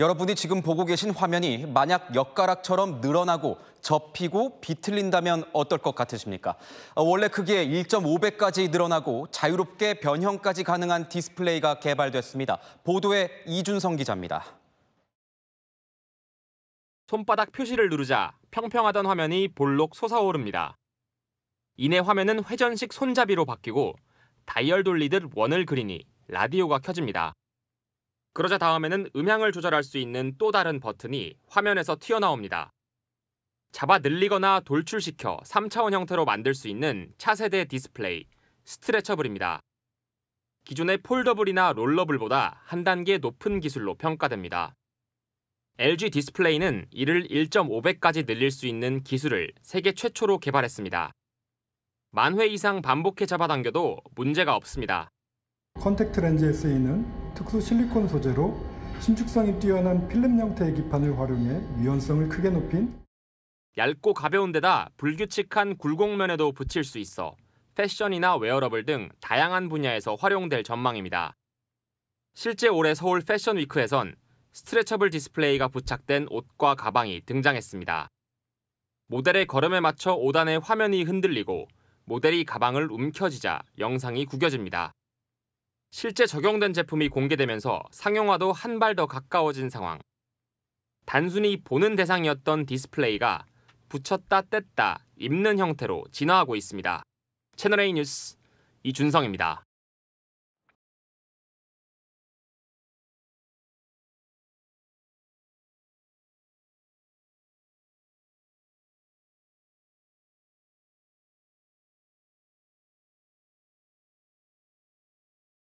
여러분이 지금 보고 계신 화면이 만약 엿가락처럼 늘어나고 접히고 비틀린다면 어떨 것 같으십니까? 어, 원래 크기에 1.5배까지 늘어나고 자유롭게 변형까지 가능한 디스플레이가 개발됐습니다. 보도에 이준성 기자입니다. 손바닥 표시를 누르자 평평하던 화면이 볼록 솟아오릅니다. 이내 화면은 회전식 손잡이로 바뀌고 다이얼 돌리듯 원을 그리니 라디오가 켜집니다. 그러자 다음에는 음향을 조절할 수 있는 또 다른 버튼이 화면에서 튀어나옵니다. 잡아 늘리거나 돌출시켜 3차원 형태로 만들 수 있는 차세대 디스플레이, 스트레처블입니다. 기존의 폴더블이나 롤러블보다 한 단계 높은 기술로 평가됩니다. LG 디스플레이는 이를 1.5배까지 늘릴 수 있는 기술을 세계 최초로 개발했습니다. 만회 이상 반복해 잡아당겨도 문제가 없습니다. 컨택트 렌즈에 쓰이는 특수 실리콘 소재로 신축성이 뛰어난 필름 형태의 기판을 활용해 유연성을 크게 높인 얇고 가벼운 데다 불규칙한 굴곡면에도 붙일 수 있어 패션이나 웨어러블 등 다양한 분야에서 활용될 전망입니다. 실제 올해 서울 패션 위크에선 스트레처블 디스플레이가 부착된 옷과 가방이 등장했습니다. 모델의 걸음에 맞춰 5단의 화면이 흔들리고 모델이 가방을 움켜쥐자 영상이 구겨집니다. 실제 적용된 제품이 공개되면서 상용화도 한 발 더 가까워진 상황. 단순히 보는 대상이었던 디스플레이가 붙였다 뗐다 입는 형태로 진화하고 있습니다. 채널A 뉴스 이준성입니다.